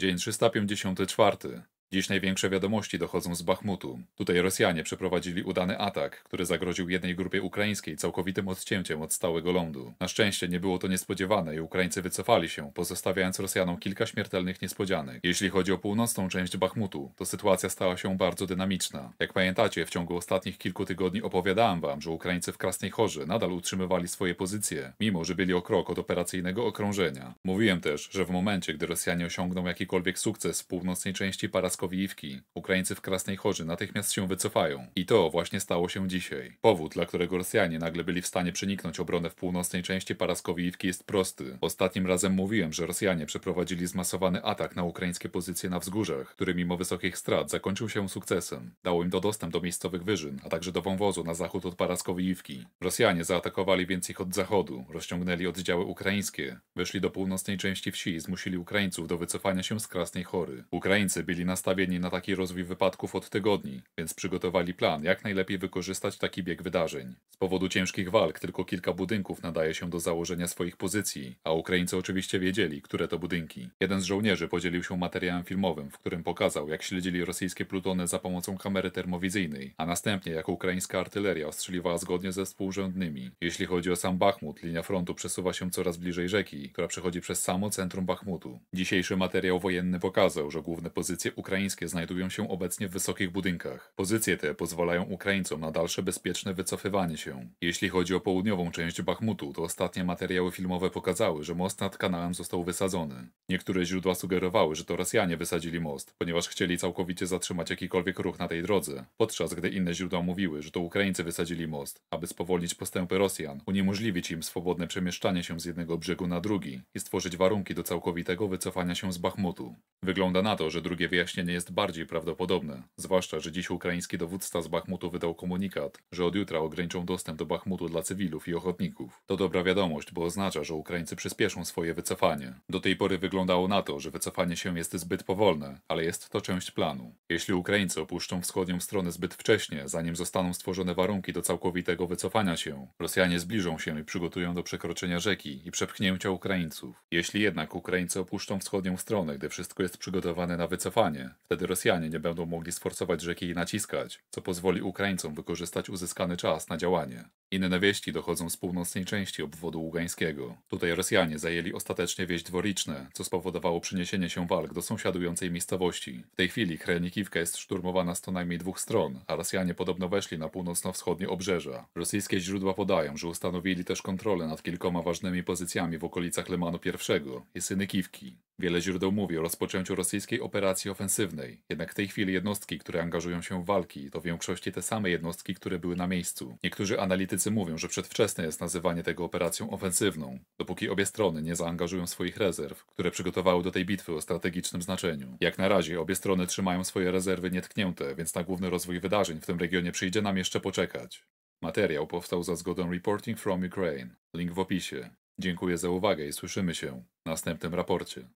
Dzień 354 Dziś największe wiadomości dochodzą z Bachmutu. Tutaj Rosjanie przeprowadzili udany atak, który zagroził jednej grupie ukraińskiej całkowitym odcięciem od stałego lądu. Na szczęście nie było to niespodziewane i Ukraińcy wycofali się, pozostawiając Rosjanom kilka śmiertelnych niespodzianek. Jeśli chodzi o północną część Bachmutu, to sytuacja stała się bardzo dynamiczna. Jak pamiętacie, w ciągu ostatnich kilku tygodni opowiadałem wam, że Ukraińcy w Krasnej Chorze nadal utrzymywali swoje pozycje, mimo że byli o krok od operacyjnego okrążenia. Mówiłem też, że w momencie, gdy Rosjanie osiągną jakikolwiek sukces w północnej części Paraskopii, Pskowiwki, Ukraińcy w Krasnej Chorzy natychmiast się wycofają. I to właśnie stało się dzisiaj. Powód, dla którego Rosjanie nagle byli w stanie przeniknąć obronę w północnej części Paraskowiwki jest prosty. Ostatnim razem mówiłem, że Rosjanie przeprowadzili zmasowany atak na ukraińskie pozycje na wzgórzach, który mimo wysokich strat zakończył się sukcesem. Dało im do dostęp do miejscowych wyżyn, a także do wąwozu na zachód od Paraskowiwki. Rosjanie zaatakowali więc ich od zachodu, rozciągnęli oddziały ukraińskie, weszli do północnej części wsi i zmusili Ukraińców do wycofania się z Krasnej Chory. Ukraińcy byli nastawieni nastawieni na taki rozwój wypadków od tygodni, więc przygotowali plan, jak najlepiej wykorzystać taki bieg wydarzeń. Z powodu ciężkich walk tylko kilka budynków nadaje się do założenia swoich pozycji, a Ukraińcy oczywiście wiedzieli, które to budynki. Jeden z żołnierzy podzielił się materiałem filmowym, w którym pokazał, jak śledzili rosyjskie plutony za pomocą kamery termowizyjnej, a następnie jak ukraińska artyleria ostrzeliwała zgodnie ze współrzędnymi. Jeśli chodzi o sam Bachmut, linia frontu przesuwa się coraz bliżej rzeki, która przechodzi przez samo centrum Bachmutu. Dzisiejszy materiał wojenny pokazał, że główne pozycje Ukraińskie ukraińskie znajdują się obecnie w wysokich budynkach. Pozycje te pozwalają Ukraińcom na dalsze bezpieczne wycofywanie się. Jeśli chodzi o południową część Bachmutu, to ostatnie materiały filmowe pokazały, że most nad kanałem został wysadzony. Niektóre źródła sugerowały, że to Rosjanie wysadzili most, ponieważ chcieli całkowicie zatrzymać jakikolwiek ruch na tej drodze, podczas gdy inne źródła mówiły, że to Ukraińcy wysadzili most, aby spowolnić postępy Rosjan, uniemożliwić im swobodne przemieszczanie się z jednego brzegu na drugi i stworzyć warunki do całkowitego wycofania się z Bachmutu. Wygląda na to, że drugie wyjaśnienie jest bardziej prawdopodobne, zwłaszcza, że dziś ukraiński dowódca z Bachmutu wydał komunikat, że od jutra ograniczą dostęp do Bachmutu dla cywilów i ochotników. To dobra wiadomość, bo oznacza, że Ukraińcy przyspieszą swoje wycofanie. Do tej pory wyglądało na to, że wycofanie się jest zbyt powolne, ale jest to część planu. Jeśli Ukraińcy opuszczą wschodnią stronę zbyt wcześnie, zanim zostaną stworzone warunki do całkowitego wycofania się, Rosjanie zbliżą się i przygotują do przekroczenia rzeki i przepchnięcia Ukraińców. Jeśli jednak Ukraińcy opuszczą wschodnią stronę, gdy wszystko jest przygotowane na wycofanie, Wtedy Rosjanie nie będą mogli sforcować rzeki i naciskać, co pozwoli Ukraińcom wykorzystać uzyskany czas na działanie. Inne wieści dochodzą z północnej części obwodu ługańskiego. Tutaj Rosjanie zajęli ostatecznie wieś dworiczne, co spowodowało przeniesienie się walk do sąsiadującej miejscowości. W tej chwili Chrenikiwka jest szturmowana z co najmniej dwóch stron, a Rosjanie podobno weszli na północno-wschodnie obrzeża. Rosyjskie źródła podają, że ustanowili też kontrolę nad kilkoma ważnymi pozycjami w okolicach Lemanu I i Synykiwki. Wiele źródeł mówi o rozpoczęciu rosyjskiej operacji ofensywnej, jednak w tej chwili jednostki, które angażują się w walki, to w większości te same jednostki, które były na miejscu. Niektórzy analitycy Analitycy mówią, że przedwczesne jest nazywanie tego operacją ofensywną, dopóki obie strony nie zaangażują swoich rezerw, które przygotowały do tej bitwy o strategicznym znaczeniu. Jak na razie obie strony trzymają swoje rezerwy nietknięte, więc na główny rozwój wydarzeń w tym regionie przyjdzie nam jeszcze poczekać. Materiał powstał za zgodą Reporting from Ukraine. Link w opisie. Dziękuję za uwagę i słyszymy się w następnym raporcie.